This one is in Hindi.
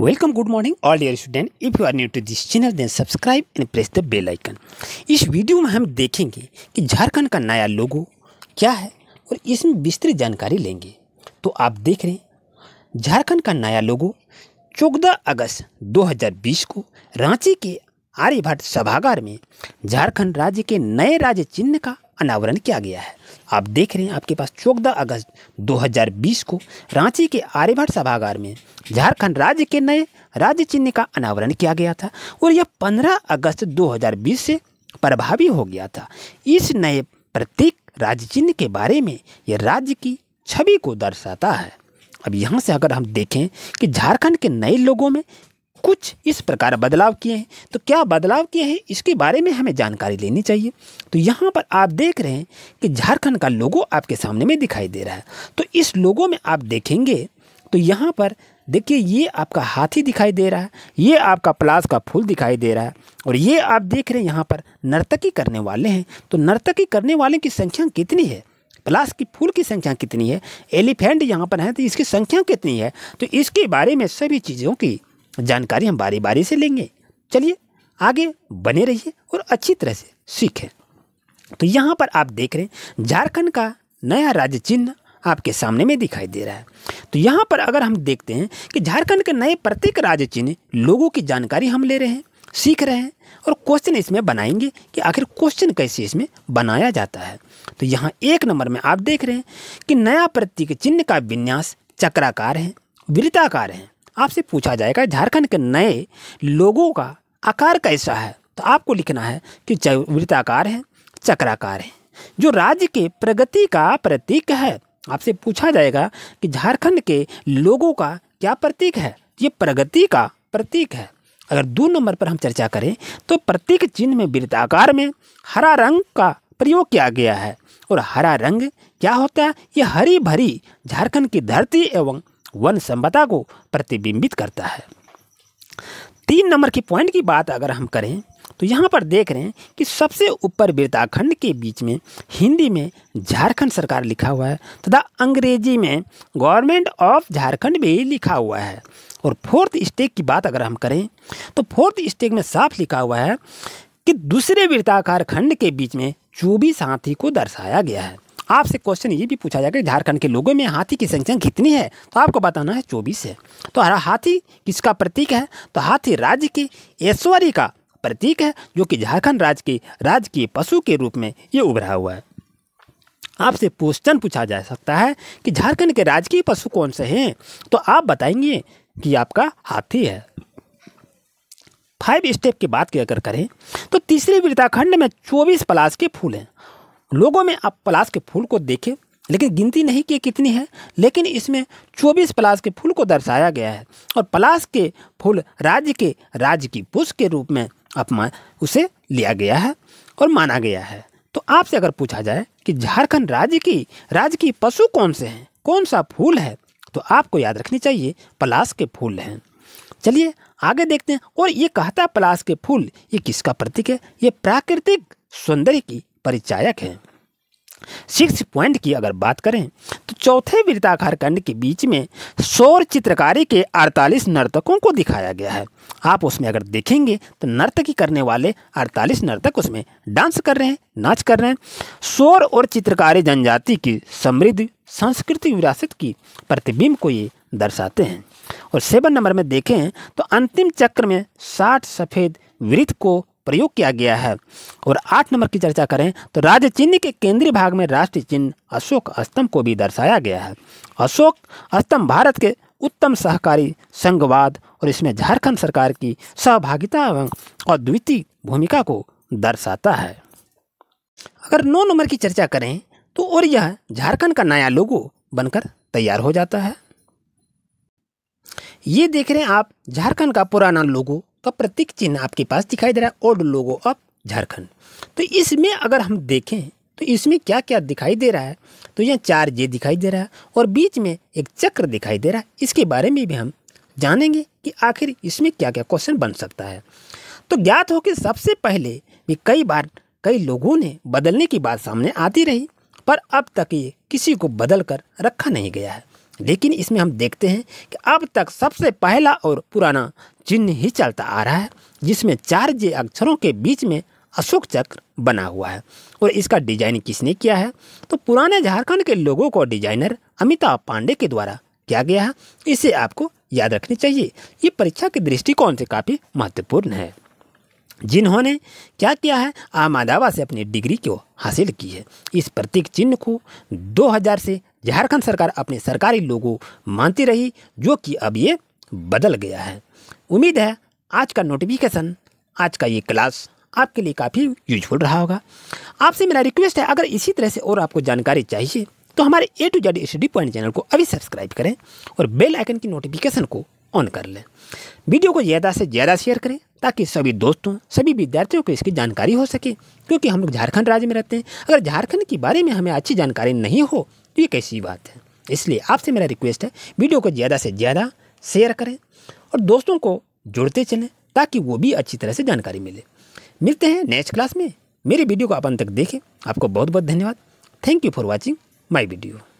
Welcome, good morning, all dear students. If you are new to this channel, then subscribe and press the bell icon. इस वीडियो में हम देखेंगे कि झारखंड का नया लोगो क्या है और इसमें विस्तृत जानकारी लेंगे तो आप देख रहे हैं झारखंड का नया लोगो चौदह अगस्त 2020 को रांची के आर्यभट्ट सभागार में झारखंड राज्य के नए राज्य चिन्ह का अनावरण किया गया है आप देख रहे हैं आपके पास चौदह अगस्त 2020 को रांची के आर्यभट्ट सभागार में झारखंड राज्य के नए राज्य चिन्ह का अनावरण किया गया था और यह 15 अगस्त 2020 से प्रभावी हो गया था इस नए प्रतीक राज्य चिन्ह के बारे में यह राज्य की छवि को दर्शाता है अब यहाँ से अगर हम देखें कि झारखंड के नए लोगों में कुछ इस प्रकार बदलाव किए हैं तो क्या बदलाव किए हैं इसके बारे में हमें जानकारी लेनी चाहिए तो यहाँ पर आप देख रहे हैं कि झारखंड का लोगो आपके सामने में दिखाई दे रहा है तो इस लोगो में आप देखेंगे तो यहाँ पर देखिए ये आपका हाथी दिखाई दे रहा है ये आपका प्लास का फूल दिखाई दे रहा है और ये आप देख रहे हैं यहाँ पर नर्तकी करने वाले हैं तो नर्तकी करने वाले की संख्या कितनी है प्लास की फूल की संख्या कितनी है एलिफेंट यहाँ पर है तो इसकी संख्या कितनी है तो इसके बारे में सभी चीज़ों की जानकारी हम बारी बारी से लेंगे चलिए आगे बने रहिए और अच्छी तरह से सीखें तो यहाँ पर आप देख रहे हैं झारखंड का नया राज्य चिन्ह आपके सामने में दिखाई दे रहा है तो यहाँ पर अगर हम देखते हैं कि झारखंड के नए प्रत्येक राज्य चिन्ह लोगों की जानकारी हम ले रहे हैं सीख रहे हैं और क्वेश्चन इसमें बनाएंगे कि आखिर क्वेश्चन कैसे इसमें बनाया जाता है तो यहाँ एक नंबर में आप देख रहे हैं कि नया प्रतीक चिन्ह का विन्यास चक्राकार है वृताकार है आपसे पूछा जाएगा झारखंड के नए लोगों का आकार कैसा है तो आपको लिखना है कि वृत्ताकार है चक्राकार है जो राज्य के प्रगति का प्रतीक है आपसे पूछा जाएगा कि झारखंड के लोगों का क्या प्रतीक है ये प्रगति का प्रतीक है अगर दो नंबर पर हम चर्चा करें तो प्रतीक चिन्ह में वृत्ताकार में हरा रंग का प्रयोग किया गया है और हरा रंग क्या होता है ये हरी भरी झारखंड की धरती एवं वन सम्पदा को प्रतिबिंबित करता है तीन नंबर की पॉइंट की बात अगर हम करें तो यहाँ पर देख रहे हैं कि सबसे ऊपर वृताखंड के बीच में हिंदी में झारखंड सरकार लिखा हुआ है तथा अंग्रेजी में गवर्नमेंट ऑफ झारखंड भी लिखा हुआ है और फोर्थ स्टेक की बात अगर हम करें तो फोर्थ स्टेक में साफ लिखा हुआ है कि दूसरे वृताकार खंड के बीच में चौबीस हाथी को दर्शाया गया है आपसे क्वेश्चन ये भी पूछा जाएगा कि झारखंड के लोगों में हाथी की संख्या कितनी है तो आपको बताना है चौबीस है तो हरा हाथी किसका प्रतीक है तो हाथी राज्य की ऐश्वर्य का प्रतीक है जो कि झारखंड राज्य के राजकीय पशु के रूप में ये उभरा हुआ है आपसे क्वेश्चन पूछा जा सकता है कि झारखंड के राजकीय पशु कौन से हैं तो आप बताएंगे कि आपका हाथी है फाइव स्टेप की बात की अगर करें तो तीसरे वृताखंड में चौबीस पलाश के फूल हैं लोगों में आप पलाश के फूल को देखें लेकिन गिनती नहीं की कितनी है लेकिन इसमें 24 पलाश के फूल को दर्शाया गया है और पलाश के फूल राज्य के राज्य की पुष्प के रूप में अपमान उसे लिया गया है और माना गया है तो आपसे अगर पूछा जाए कि झारखंड राज्य की राज्य की पशु कौन से हैं कौन सा फूल है तो आपको याद रखनी चाहिए पलाश के फूल हैं चलिए आगे देखते हैं और ये कहता पलाश के फूल ये किसका प्रतीक है ये प्राकृतिक सौंदर्य की परिचायक हैं सिक्स पॉइंट की अगर बात करें तो चौथे वृत्ताकार खंड के बीच में शोर चित्रकारी के 48 नर्तकों को दिखाया गया है आप उसमें अगर देखेंगे तो नर्तकी करने वाले 48 नर्तक उसमें डांस कर रहे हैं नाच कर रहे हैं शोर और चित्रकारी जनजाति की समृद्ध सांस्कृतिक विरासत की प्रतिबिंब को ये दर्शाते हैं और सेवन नंबर में देखें तो अंतिम चक्र में साठ सफ़ेद वृत्त को प्रयोग किया गया है और आठ नंबर की चर्चा करें तो राज्य चिन्ह के केंद्रीय भाग में राष्ट्रीय चिन्ह अशोक स्तंभ को भी दर्शाया गया है अशोक स्तंभ भारत के उत्तम सहकारी संघवाद और इसमें झारखंड सरकार की सहभागिता एवं अद्वितीय भूमिका को दर्शाता है अगर नौ नंबर की चर्चा करें तो और यह झारखंड का नया लोगो बनकर तैयार हो जाता है ये देख रहे हैं आप झारखंड का पुराना लोगो का प्रतीक चिन्ह आपके पास दिखाई दे रहा है ओल्ड लोगो ऑफ झारखंड तो इसमें अगर हम देखें तो इसमें क्या क्या दिखाई दे रहा है तो यहाँ चार जे दिखाई दे रहा है और बीच में एक चक्र दिखाई दे रहा है इसके बारे में भी हम जानेंगे कि आखिर इसमें क्या क्या क्वेश्चन बन सकता है तो ज्ञात हो कि सबसे पहले भी कई बार कई लोगों ने बदलने की बात सामने आती रही पर अब तक ये किसी को बदल कर रखा नहीं गया है लेकिन इसमें हम देखते हैं कि अब तक सबसे पहला और पुराना चिन्ह ही चलता आ रहा है जिसमें चार जे अक्षरों के बीच में अशोक चक्र बना हुआ है और इसका डिजाइन किसने किया है तो पुराने झारखंड के लोगों को डिजाइनर अमिताभ पांडे के द्वारा किया गया है इसे आपको याद रखनी चाहिए ये परीक्षा के दृष्टिकोण से काफ़ी महत्वपूर्ण है जिन्होंने क्या किया है अहमदाबाद से अपनी डिग्री को हासिल की है इस प्रतीक चिन्ह को 2000 से झारखंड सरकार अपने सरकारी लोगों मानती रही जो कि अब ये बदल गया है उम्मीद है आज का नोटिफिकेशन आज का ये क्लास आपके लिए काफ़ी यूजफुल रहा होगा आपसे मेरा रिक्वेस्ट है अगर इसी तरह से और आपको जानकारी चाहिए तो हमारे A to Z study point channel को अभी सब्सक्राइब करें और बेल आइकन की नोटिफिकेशन को ऑन कर लें वीडियो को ज़्यादा से ज़्यादा शेयर करें ताकि सभी दोस्तों सभी विद्यार्थियों को इसकी जानकारी हो सके क्योंकि हम लोग झारखंड राज्य में रहते हैं अगर झारखंड के बारे में हमें अच्छी जानकारी नहीं हो तो ये कैसी बात है इसलिए आपसे मेरा रिक्वेस्ट है वीडियो को ज़्यादा से ज़्यादा शेयर करें और दोस्तों को जुड़ते चलें ताकि वो भी अच्छी तरह से जानकारी मिले मिलते हैं नेक्स्ट क्लास में मेरी वीडियो को अंत तक देखें आपको बहुत बहुत धन्यवाद thank you for watching my video